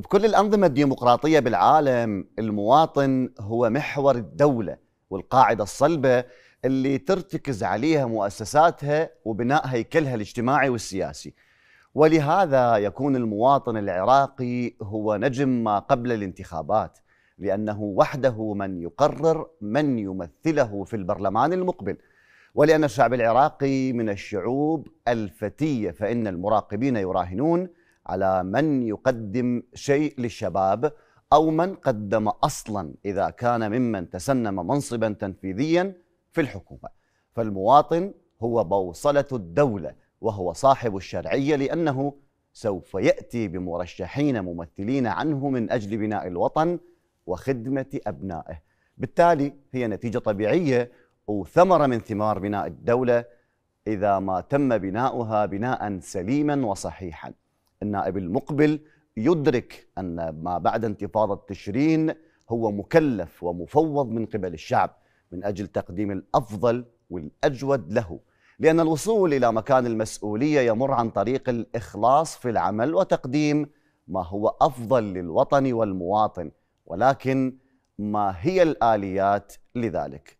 بكل الأنظمة الديمقراطية بالعالم المواطن هو محور الدولة والقاعدة الصلبة اللي ترتكز عليها مؤسساتها وبناء هيكلها الاجتماعي والسياسي ولهذا يكون المواطن العراقي هو نجم ما قبل الانتخابات لأنه وحده من يقرر من يمثله في البرلمان المقبل ولأن الشعب العراقي من الشعوب الفتية فإن المراقبين يراهنون على من يقدم شيء للشباب أو من قدم أصلا إذا كان ممن تسنم منصبا تنفيذيا في الحكومة فالمواطن هو بوصلة الدولة وهو صاحب الشرعية لأنه سوف يأتي بمرشحين ممثلين عنه من أجل بناء الوطن وخدمة أبنائه بالتالي هي نتيجة طبيعية وثمرة من ثمار بناء الدولة إذا ما تم بناؤها بناء سليما وصحيحا النائب المقبل يدرك أن ما بعد انتفاضة تشرين هو مكلف ومفوض من قبل الشعب من أجل تقديم الأفضل والأجود له لأن الوصول إلى مكان المسؤولية يمر عن طريق الإخلاص في العمل وتقديم ما هو أفضل للوطن والمواطن ولكن ما هي الآليات لذلك؟